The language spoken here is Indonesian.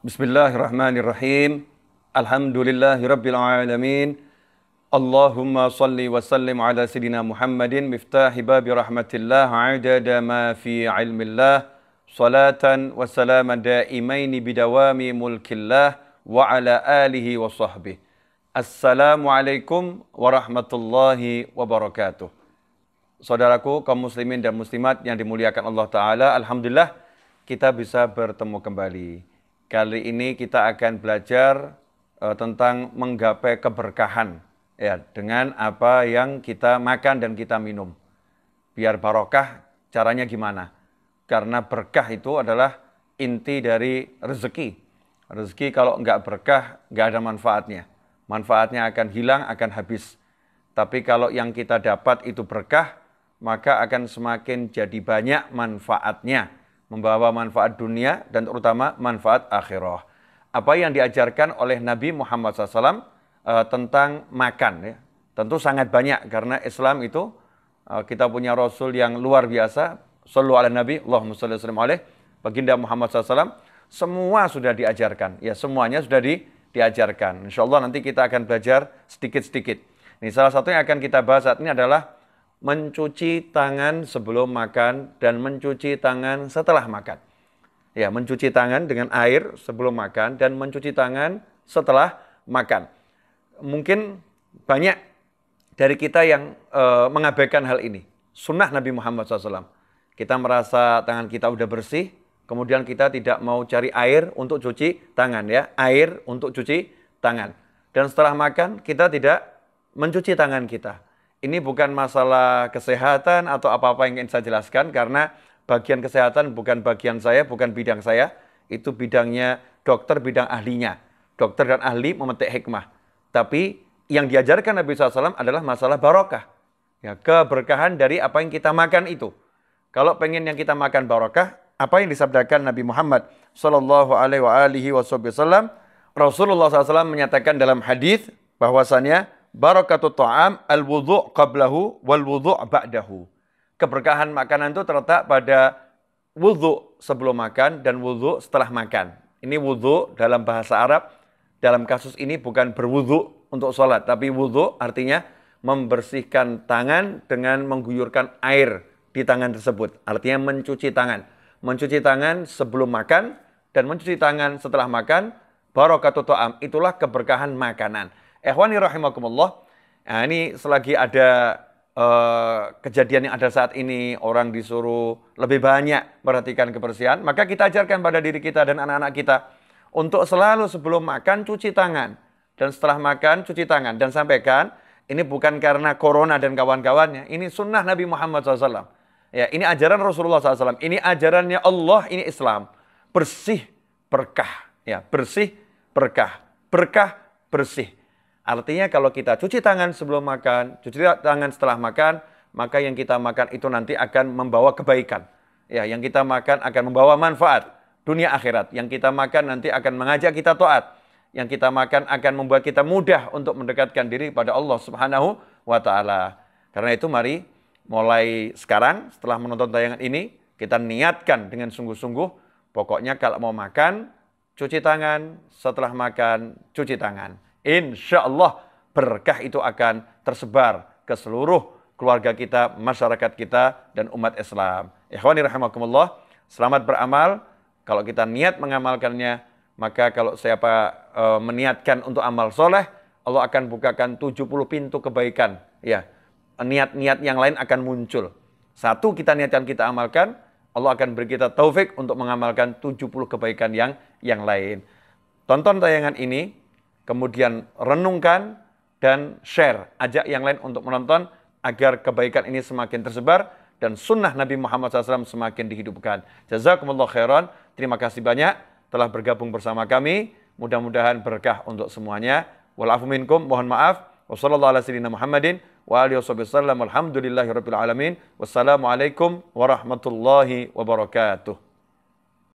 بسم الله الرحمن الرحيم الحمد لله رب العالمين اللهم صل وسلم على سيدنا محمد مفتاح باب رحمة الله عدد ما في علم الله صلاة وسلام دائمين بدوام ملك الله وعلى آله وصحبه السلام عليكم الله وبركاته Saudaraku kaum muslimin dan muslimat yang dimuliakan Allah Ta'ala Alhamdulillah kita bisa bertemu kembali Kali ini kita akan belajar uh, tentang menggapai keberkahan ya dengan apa yang kita makan dan kita minum. Biar barokah caranya gimana? Karena berkah itu adalah inti dari rezeki. Rezeki kalau nggak berkah, nggak ada manfaatnya. Manfaatnya akan hilang, akan habis. Tapi kalau yang kita dapat itu berkah, maka akan semakin jadi banyak manfaatnya membawa manfaat dunia dan terutama manfaat akhirah. Apa yang diajarkan oleh Nabi Muhammad SAW uh, eh, tentang makan, ya. tentu sangat banyak karena Islam itu uh, kita punya Rasul yang luar biasa. Selalu ala Nabi, Allahumma salli alaih, baginda Muhammad SAW, semua sudah diajarkan. Ya, semuanya sudah di, diajarkan. Insya Allah nanti kita akan belajar sedikit-sedikit. Ini salah satu yang akan kita bahas saat ini adalah mencuci tangan sebelum makan dan mencuci tangan setelah makan. Ya, mencuci tangan dengan air sebelum makan dan mencuci tangan setelah makan. Mungkin banyak dari kita yang e, mengabaikan hal ini. Sunnah Nabi Muhammad SAW. Kita merasa tangan kita sudah bersih, kemudian kita tidak mau cari air untuk cuci tangan ya. Air untuk cuci tangan. Dan setelah makan kita tidak mencuci tangan kita ini bukan masalah kesehatan atau apa-apa yang ingin saya jelaskan karena bagian kesehatan bukan bagian saya, bukan bidang saya. Itu bidangnya dokter, bidang ahlinya. Dokter dan ahli memetik hikmah. Tapi yang diajarkan Nabi SAW adalah masalah barokah. Ya, keberkahan dari apa yang kita makan itu. Kalau pengen yang kita makan barokah, apa yang disabdakan Nabi Muhammad Shallallahu Alaihi Wasallam, Rasulullah SAW menyatakan dalam hadis bahwasannya barakatut ta'am al wudhu' qablahu wal wudhu' ba'dahu. Keberkahan makanan itu terletak pada wudhu sebelum makan dan wudhu setelah makan. Ini wudhu dalam bahasa Arab, dalam kasus ini bukan berwudhu untuk sholat, tapi wudhu artinya membersihkan tangan dengan mengguyurkan air di tangan tersebut. Artinya mencuci tangan. Mencuci tangan sebelum makan dan mencuci tangan setelah makan, barokatut ta'am, itulah keberkahan makanan. Ehwani rahimakumullah. Nah, ini selagi ada Uh, kejadian yang ada saat ini orang disuruh lebih banyak perhatikan kebersihan, maka kita ajarkan pada diri kita dan anak-anak kita untuk selalu sebelum makan cuci tangan dan setelah makan cuci tangan dan sampaikan ini bukan karena corona dan kawan-kawannya, ini sunnah Nabi Muhammad SAW. Ya, ini ajaran Rasulullah SAW, ini ajarannya Allah, ini Islam. Bersih, berkah. Ya, bersih, berkah. Berkah, bersih. Artinya kalau kita cuci tangan sebelum makan, cuci tangan setelah makan, maka yang kita makan itu nanti akan membawa kebaikan. Ya, yang kita makan akan membawa manfaat dunia akhirat. Yang kita makan nanti akan mengajak kita taat. Yang kita makan akan membuat kita mudah untuk mendekatkan diri pada Allah Subhanahu wa taala. Karena itu mari mulai sekarang setelah menonton tayangan ini kita niatkan dengan sungguh-sungguh pokoknya kalau mau makan cuci tangan, setelah makan cuci tangan. Insya Allah berkah itu akan tersebar ke seluruh keluarga kita, masyarakat kita, dan umat Islam. Ikhwani rahimakumullah, selamat beramal. Kalau kita niat mengamalkannya, maka kalau siapa e, meniatkan untuk amal soleh, Allah akan bukakan 70 pintu kebaikan. Ya, niat-niat yang lain akan muncul. Satu kita niatkan kita amalkan, Allah akan beri kita taufik untuk mengamalkan 70 kebaikan yang yang lain. Tonton tayangan ini, kemudian renungkan, dan share. Ajak yang lain untuk menonton agar kebaikan ini semakin tersebar dan sunnah Nabi Muhammad SAW semakin dihidupkan. Jazakumullah khairan. Terima kasih banyak telah bergabung bersama kami. Mudah-mudahan berkah untuk semuanya. Walafu minkum. Mohon maaf. Wassalamualaikum warahmatullahi wabarakatuh.